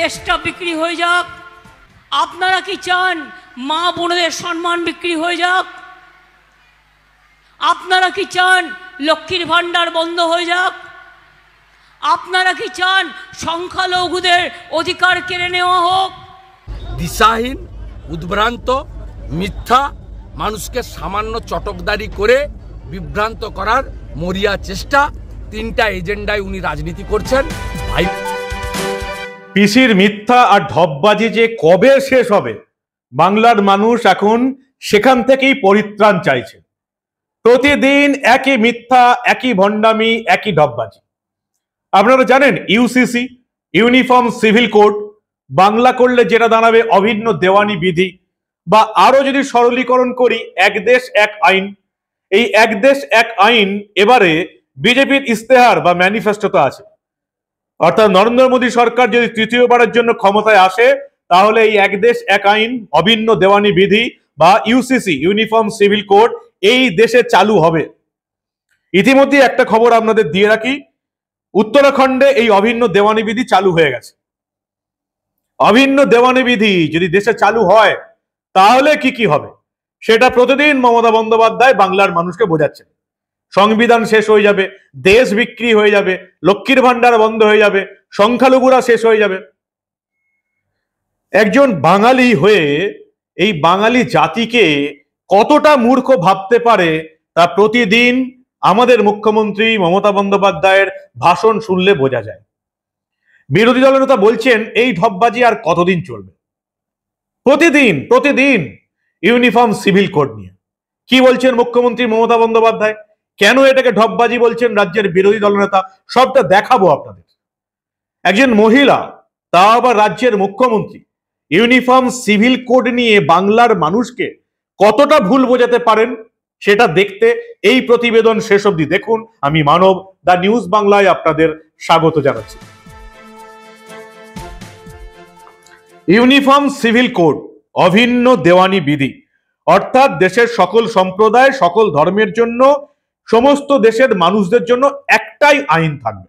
দেশটা বিক্রি হয়ে যাক আপনারা কি চান মা বোনদের সম্মান বিক্রি হয়ে যাক আপনারা কি চান লক্ষ্মীর ভাণ্ডার বন্ধ হয়ে যাক আপনারা কি চান সংখ্যালঘুদের অধিকার কেড়ে নেওয়া হোক দিশাহীন উদ্ভ্রান্ত মিথ্যা মানুষকে সামান্য চটকদারি করে বিভ্রান্ত করার মরিয়া চেষ্টা তিনটা এজেন্ডায় উনি রাজনীতি করছেন ভাই পিসির মিথ্যা আর ঢপবাজি যে কবে শেষ হবে বাংলার মানুষ এখন সেখান থেকেই পরিত্রাণ চাইছে প্রতিদিন একই মিথ্যা একই ভণ্ডামি একই ঢপবাজি আপনারা জানেন ইউসিসি ইউনিফর্ম সিভিল কোড বাংলা করলে যেটা দাঁড়াবে অভিন্ন দেওয়ানি বিধি বা আরো যদি সরলীকরণ করি এক দেশ এক আইন এই এক দেশ এক আইন এবারে বিজেপির ইস্তেহার বা তো আছে অর্থাৎ নরেন্দ্র মোদী সরকার যদি তৃতীয়বারের জন্য ক্ষমতায় আসে তাহলে এই এক দেশ এক আইন অভিন্ন দেওয়ানি বিধি বা ইউসিসি ইউনিফর্ম সিভিল কোড এই দেশে চালু হবে ইতিমধ্যে একটা খবর আপনাদের দিয়ে রাখি উত্তরাখণ্ডে এই অভিন্ন দেওয়ানি বিধি চালু হয়ে গেছে অভিন্ন দেওয়ানি বিধি যদি দেশে চালু হয় তাহলে কি কি হবে সেটা প্রতিদিন মমতা বন্দ্যোপাধ্যায় বাংলার মানুষকে বোঝাচ্ছেন সংবিধান শেষ হয়ে যাবে দেশ বিক্রি হয়ে যাবে লক্ষ্মীর ভাণ্ডার বন্ধ হয়ে যাবে সংখ্যালঘুরা শেষ হয়ে যাবে একজন বাঙালি হয়ে এই বাঙালি জাতিকে কতটা মূর্খ ভাবতে পারে তা প্রতিদিন আমাদের মুখ্যমন্ত্রী মমতা বন্দ্যোপাধ্যায়ের ভাষণ শুনলে বোঝা যায় বিরোধী দলের নেতা বলছেন এই ঢপবাজি আর কতদিন চলবে প্রতিদিন প্রতিদিন ইউনিফর্ম সিভিল কোড নিয়ে কি বলছেন মুখ্যমন্ত্রী মমতা বন্দ্যোপাধ্যায় কেন এটাকে ঢপবাজি বলছেন রাজ্যের বিরোধী দলনেতা সবটা দেখাবো আপনাদের একজন মহিলা তা আবার রাজ্যের মুখ্যমন্ত্রী ইউনিফর্ম সিভিল কোড নিয়ে বাংলার মানুষকে কতটা ভুল বোঝাতে পারেন সেটা দেখতে এই প্রতিবেদন শেষ অবধি দেখুন আমি মানব দ্য নিউজ বাংলায় আপনাদের স্বাগত জানাচ্ছি ইউনিফর্ম সিভিল কোড অভিন্ন দেওয়ানি বিধি অর্থাৎ দেশের সকল সম্প্রদায় সকল ধর্মের জন্য সমস্ত দেশের মানুষদের জন্য একটাই আইন থাকবে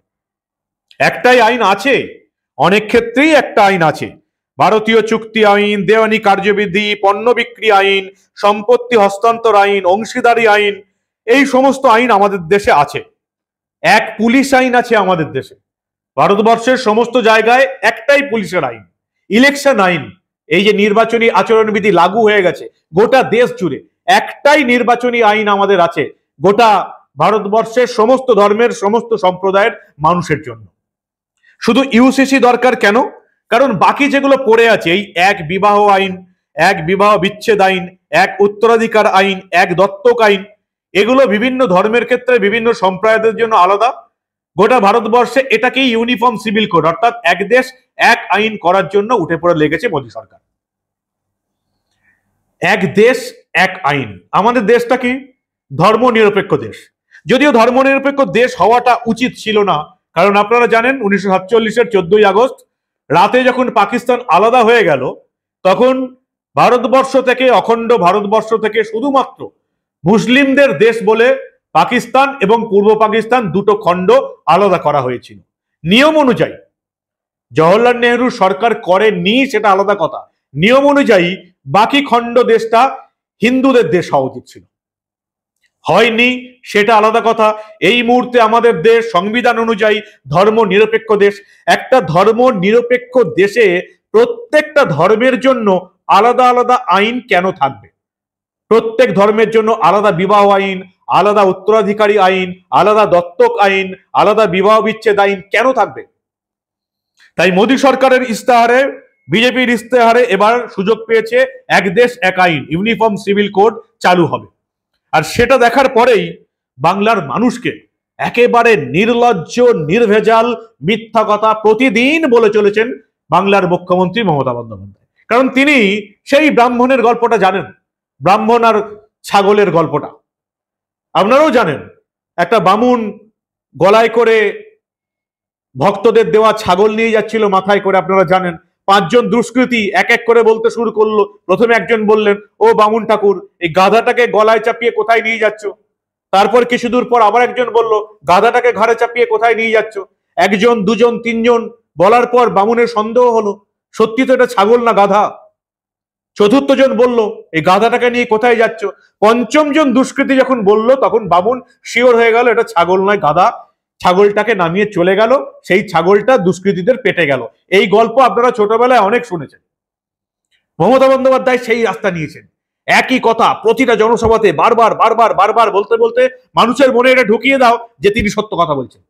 একটাই আইন আছে অনেক ক্ষেত্রেই একটা আইন আছে ভারতীয় চুক্তি আইন দেওয়ানি কার্যবিধি পণ্য বিক্রি আইন সম্পত্তি হস্তান্তর আইন অংশীদারি আইন এই সমস্ত আইন আমাদের দেশে আছে এক পুলিশ আইন আছে আমাদের দেশে ভারতবর্ষের সমস্ত জায়গায় একটাই পুলিশের আইন ইলেকশন আইন এই যে নির্বাচনী আচরণবিধি লাগু হয়ে গেছে গোটা দেশ জুড়ে একটাই নির্বাচনী আইন আমাদের আছে গোটা ভারতবর্ষের সমস্ত ধর্মের সমস্ত সম্প্রদায়ের মানুষের জন্য শুধু ইউসিসি দরকার কেন কারণ বাকি যেগুলো পড়ে আছে এই এক বিবাহ আইন এক বিবাহ বিচ্ছেদ আইন এক উত্তরাধিকার আইন এক দত্তক আইন এগুলো বিভিন্ন ধর্মের ক্ষেত্রে বিভিন্ন সম্প্রদায়ের জন্য আলাদা গোটা ভারতবর্ষে এটাকেই ইউনিফর্ম সিভিল কোড অর্থাৎ এক দেশ এক আইন করার জন্য উঠে পড়ে লেগেছে মোদী সরকার এক দেশ এক আইন আমাদের দেশটা কি ধর্ম নিরপেক্ষ দেশ যদিও ধর্ম নিরপেক্ষ দেশ হওয়াটা উচিত ছিল না কারণ আপনারা জানেন উনিশশো সাতচল্লিশের চোদ্দই আগস্ট রাতে যখন পাকিস্তান আলাদা হয়ে গেল তখন ভারতবর্ষ থেকে অখণ্ড ভারতবর্ষ থেকে শুধুমাত্র মুসলিমদের দেশ বলে পাকিস্তান এবং পূর্ব পাকিস্তান দুটো খণ্ড আলাদা করা হয়েছিল নিয়ম অনুযায়ী জওহরলাল নেহরু সরকার করেনি সেটা আলাদা কথা নিয়ম অনুযায়ী বাকি খণ্ড দেশটা হিন্দুদের দেশ হওয়া উচিত ছিল হয়নি সেটা আলাদা কথা এই মুহূর্তে আমাদের দেশ সংবিধান অনুযায়ী ধর্ম নিরপেক্ষ দেশ একটা ধর্ম নিরপেক্ষ দেশে প্রত্যেকটা ধর্মের জন্য আলাদা আলাদা আইন কেন থাকবে প্রত্যেক ধর্মের জন্য আলাদা বিবাহ আইন আলাদা উত্তরাধিকারী আইন আলাদা দত্তক আইন আলাদা বিবাহ বিচ্ছেদ আইন কেন থাকবে তাই মোদী সরকারের ইস্তাহারে বিজেপির ইস্তেহারে এবার সুযোগ পেয়েছে এক দেশ এক আইন ইউনিফর্ম সিভিল কোড চালু হবে আর সেটা দেখার পরেই বাংলার মানুষকে একেবারে নির্লজ্জ নির্ভেজাল মিথ্যা কথা প্রতিদিন বলে চলেছেন বাংলার মুখ্যমন্ত্রী মমতা বন্দ্যোপাধ্যায় কারণ তিনি সেই ব্রাহ্মণের গল্পটা জানেন ব্রাহ্মণ আর ছাগলের গল্পটা আপনারাও জানেন একটা বামুন গলায় করে ভক্তদের দেওয়া ছাগল নিয়ে যাচ্ছিল মাথায় করে আপনারা জানেন পাঁচজন দুষ্কৃতী এক এক করে বলতে শুরু করলো প্রথমে একজন বললেন ও বামুন ঠাকুর এই গাধাটাকে গলায় চাপিয়ে কোথায় নিয়ে যাচ্ছ তারপর কিছু দূর পর আবার একজন বলল গাধাটাকে ঘাড়ে চাপিয়ে কোথায় নিয়ে যাচ্ছ একজন দুজন তিনজন বলার পর বামুনের সন্দেহ হলো সত্যি তো এটা ছাগল না গাধা চতুর্থ জন বলল এই গাধাটাকে নিয়ে কোথায় যাচ্ছ পঞ্চম জন দুষ্কৃতী যখন বলল তখন বামুন শিওর হয়ে গেল এটা ছাগল নয় গাধা ছাগলটাকে নামিয়ে চলে গেল সেই ছাগলটা দুষ্কৃতীদের পেটে গেল এই গল্প আপনারা ছোটবেলায় অনেক শুনেছেন মমতা বন্দ্যোপাধ্যায় সেই রাস্তা নিয়েছেন একই কথা প্রতিটা জনসভাতে বারবার বারবার বারবার বলতে বলতে মানুষের মনে এটা ঢুকিয়ে দাও যে তিনি সত্য কথা বলছেন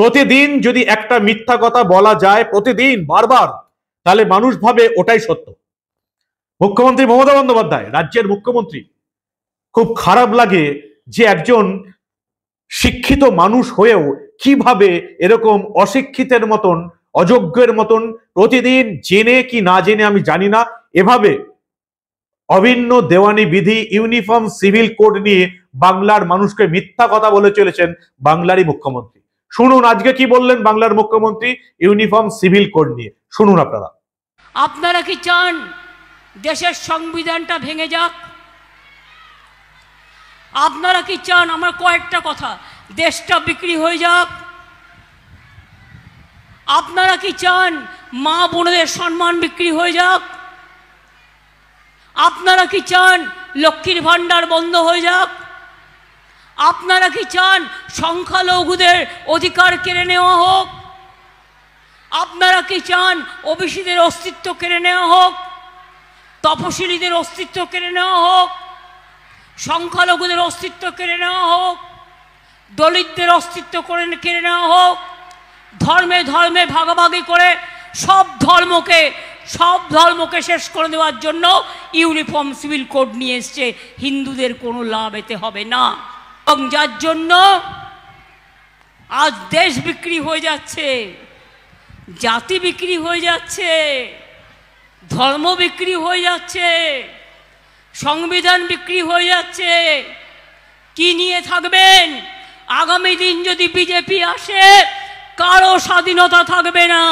প্রতিদিন যদি একটা মিথ্যা কথা বলা যায় প্রতিদিন বারবার তাহলে মানুষ ভাবে ওটাই সত্য মুখ্যমন্ত্রী মমতা বন্দ্যোপাধ্যায় রাজ্যের মুখ্যমন্ত্রী খুব খারাপ লাগে যে একজন শিক্ষিত মানুষ হয়েও কিভাবে এরকম অশিক্ষিতের মতন অযোগ্যের মতন প্রতিদিন জেনে কি না জেনে আমি জানি না এভাবে অভিন্ন দেওয়ানি বিধি ইউনিফর্ম সিভিল কোড নিয়ে বাংলার মানুষকে মিথ্যা কথা বলে চলেছেন বাংলারই মুখ্যমন্ত্রী শুনুন আজকে কি বললেন বাংলার মুখ্যমন্ত্রী ইউনিফর্ম সিভিল কোড নিয়ে শুনুন আপনারা আপনারা কি চান দেশের সংবিধানটা ভেঙে যাক আপনারা কি চান আমার কয়েকটা কথা দেশটা বিক্রি হয়ে যাক আপনারা কি চান মা বোনদের সম্মান বিক্রি হয়ে যাক আপনারা কি চান লক্ষ্মীর ভাণ্ডার বন্ধ হয়ে যাক আপনারা কি চান সংখ্যালঘুদের অধিকার কেড়ে নেওয়া হোক আপনারা কি চান ওবিসিদের অস্তিত্ব কেড়ে নেওয়া হোক তপশিলীদের অস্তিত্ব কেড়ে নেওয়া হোক সংখ্যালঘুদের অস্তিত্ব কেড়ে নেওয়া হোক দলিতদের অস্তিত্ব করে কেড়ে নেওয়া হোক ধর্মে ধর্মে ভাগাভাগি করে সব ধর্মকে সব ধর্মকে শেষ করে দেওয়ার জন্য ইউনিফর্ম সিভিল কোড নিয়ে এসছে হিন্দুদের কোনো লাভ এতে হবে না এবং যার জন্য আজ দেশ বিক্রি হয়ে যাচ্ছে জাতি বিক্রি হয়ে যাচ্ছে ধর্ম বিক্রি হয়ে যাচ্ছে সংবিধান বিক্রি হয়ে যাচ্ছে কি নিয়ে থাকবেন আগামী দিন যদি বিজেপি আসে কারো স্বাধীনতা থাকবে না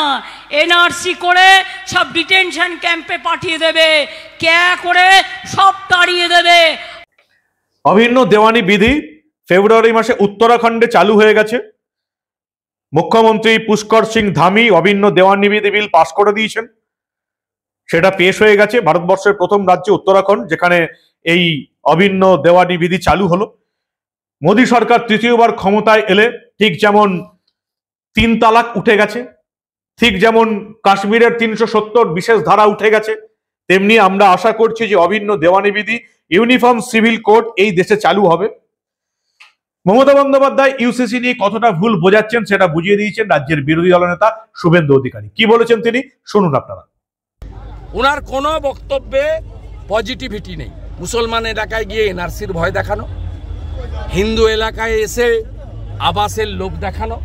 এনআরসি করে সব ডিটেনশন ক্যাম্পে পাঠিয়ে দেবে ক্যা করে সব তাড়িয়ে দেবে অভিন্ন দেওয়ানি বিধি ফেব্রুয়ারি মাসে উত্তরাখণ্ডে চালু হয়ে গেছে মুখ্যমন্ত্রী পুষ্কর সিং ধামি অভিন্ন দেওয়ানি বিধি বিল পাশ করে দিয়েছেন সেটা পেশ হয়ে গেছে ভারতবর্ষের প্রথম রাজ্য উত্তরাখণ্ড যেখানে এই অভিন্ন দেওয়ানি বিধি চালু হলো মোদী সরকার তৃতীয়বার ক্ষমতায় এলে ঠিক যেমন তিন তালাক উঠে গেছে ঠিক যেমন কাশ্মীরের তিনশো সত্তর বিশেষ ধারা উঠে গেছে তেমনি আমরা আশা করছি যে অভিন্ন দেওয়ানি বিধি ইউনিফর্ম সিভিল কোড এই দেশে চালু হবে মমতা বন্দ্যোপাধ্যায় ইউসিসি নিয়ে কতটা ভুল বোঝাচ্ছেন সেটা বুঝিয়ে দিয়েছেন রাজ্যের বিরোধী দলনেতা শুভেন্দু অধিকারী কি বলেছেন তিনি শুনুন আপনারা ওনার কোনো বক্তব্যে পজিটিভিটি নেই মুসলমান এলাকায় গিয়ে এনআরসির ভয় দেখানো হিন্দু এলাকায় এসে আবাসের লোভ দেখানো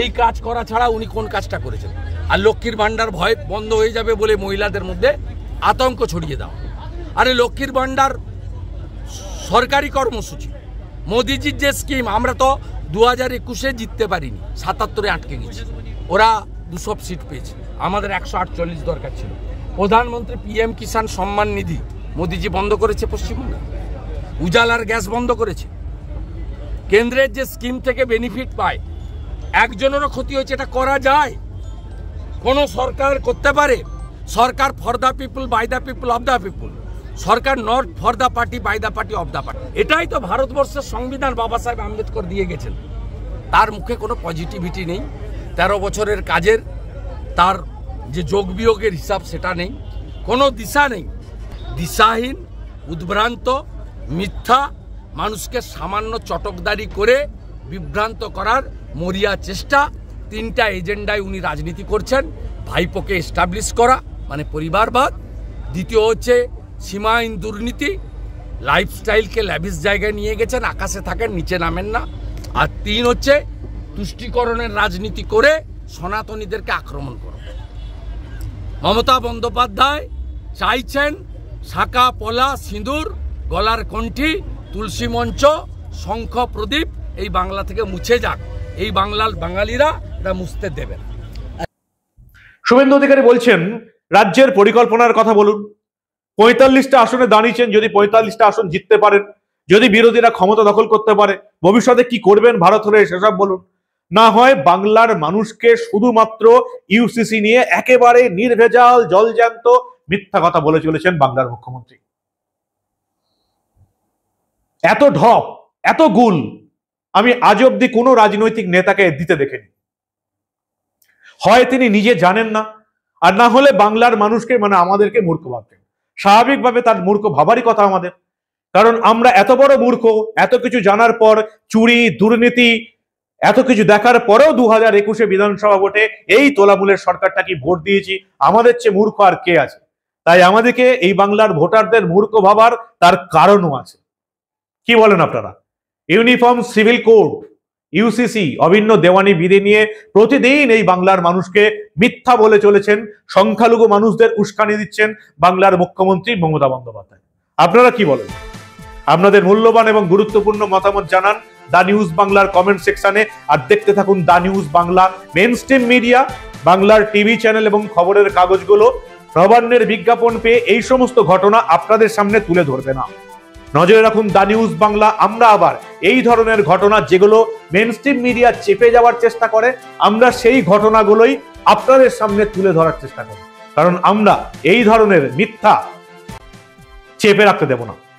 এই কাজ করা ছাড়া উনি কোন কাজটা করেছেন আর লক্ষ্মীর ভাণ্ডার ভয় বন্ধ হয়ে যাবে বলে মহিলাদের মধ্যে আতঙ্ক ছড়িয়ে দেওয়া আরে লক্ষ্মীর ভাণ্ডার সরকারি কর্মসূচি মোদিজির যে স্কিম আমরা তো দু হাজার একুশে জিততে পারিনি সাতাত্তরে আটকে গেছি ওরা দুশো সিট পেয়েছে আমাদের একশো আটচল্লিশ দরকার ছিল প্রধানমন্ত্রী পিএম কিষাণ সম্মান নিধি মোদিজি বন্ধ করেছে পশ্চিমবঙ্গে উজালার গ্যাস বন্ধ করেছে কেন্দ্রের যে স্কিম থেকে বেনিফিট পায় একজনেরও ক্ষতি হয়েছে এটা করা যায় কোনো সরকার করতে পারে সরকার for the people by the people of the people সরকার not for the party by the party of the party এটাই তো ভারতবর্ষের সংবিধান বাবা সাহেব আম্বেদকর দিয়ে গেছেন তার মুখে কোনো পজিটিভিটি নেই তেরো বছরের কাজের তার যে যোগ বিয়োগের হিসাব সেটা নেই কোনো দিশা নেই দিশাহীন উদ্ভ্রান্ত মিথ্যা মানুষকে সামান্য চটকদারি করে বিভ্রান্ত করার মরিয়া চেষ্টা তিনটা এজেন্ডায় উনি রাজনীতি করছেন ভাইপোকে এস্টাবলিশ করা মানে পরিবারবাদ দ্বিতীয় হচ্ছে সীমাহীন দুর্নীতি লাইফস্টাইলকে ল্যাভিস জায়গায় নিয়ে গেছেন আকাশে থাকেন নিচে নামেন না আর তিন হচ্ছে তুষ্টিকরণের রাজনীতি করে সনাতনীদেরকে আক্রমণ করা মমতা বন্দ্যোপাধ্যায় চাইছেন শাখা পলা সিঁদুর গলার কণ্ঠি তুলসী মঞ্চ শঙ্খ প্রদীপ এই বাংলা থেকে মুছে যাক এই বাংলার বাঙালিরা এটা মুছতে দেবে শুভেন্দু অধিকারী বলছেন রাজ্যের পরিকল্পনার কথা বলুন পঁয়তাল্লিশটা আসনে দাঁড়িয়েছেন যদি পঁয়তাল্লিশটা আসন জিততে পারেন যদি বিরোধীরা ক্ষমতা দখল করতে পারে ভবিষ্যতে কি করবেন ভারত হলে সেসব বলুন না হয় বাংলার মানুষকে শুধুমাত্র ইউসিসি নিয়ে একেবারে নির্ভেজাল জলজ্যান্ত মিথ্যা কথা বলে চলেছেন বাংলার মুখ্যমন্ত্রী এত ঢপ এত গুল আমি আজ অব্দি কোনো রাজনৈতিক নেতাকে দিতে দেখেনি হয় তিনি নিজে জানেন না আর না হলে বাংলার মানুষকে মানে আমাদেরকে মূর্খ ভাবতেন স্বাভাবিকভাবে তার মূর্খ ভাবারই কথা আমাদের কারণ আমরা এত বড় মূর্খ এত কিছু জানার পর চুরি দুর্নীতি এত কিছু দেখার পরেও দু হাজার একুশে বিধানসভা ভোটে এই তোলামূলের সরকারটা কি ভোট দিয়েছি আমাদের চেয়ে মূর্খ আর কে আছে তাই আমাদেরকে এই বাংলার ভোটারদের মূর্খ ভাবার তার কারণও আছে কি বলেন আপনারা ইউনিফর্ম সিভিল কোড ইউসিসি অভিন্ন দেওয়ানি বিধি নিয়ে প্রতিদিন এই বাংলার মানুষকে মিথ্যা বলে চলেছেন সংখ্যালঘু মানুষদের উস্কানি দিচ্ছেন বাংলার মুখ্যমন্ত্রী মমতা বন্দ্যোপাধ্যায় আপনারা কি বলেন আপনাদের মূল্যবান এবং গুরুত্বপূর্ণ মতামত জানান দা নিউজ বাংলার কমেন্ট সেকশনে আর দেখতে থাকুন the news Bangla main media বাংলার টিভি চ্যানেল এবং খবরের কাগজগুলো নবান্নের বিজ্ঞাপন পেয়ে এই সমস্ত ঘটনা আপনাদের সামনে তুলে ধরবে না নজরে রাখুন দা নিউজ বাংলা আমরা আবার এই ধরনের ঘটনা যেগুলো মেন মিডিয়া চেপে যাওয়ার চেষ্টা করে আমরা সেই ঘটনাগুলোই আপনাদের সামনে তুলে ধরার চেষ্টা করি কারণ আমরা এই ধরনের মিথ্যা চেপে রাখতে দেব না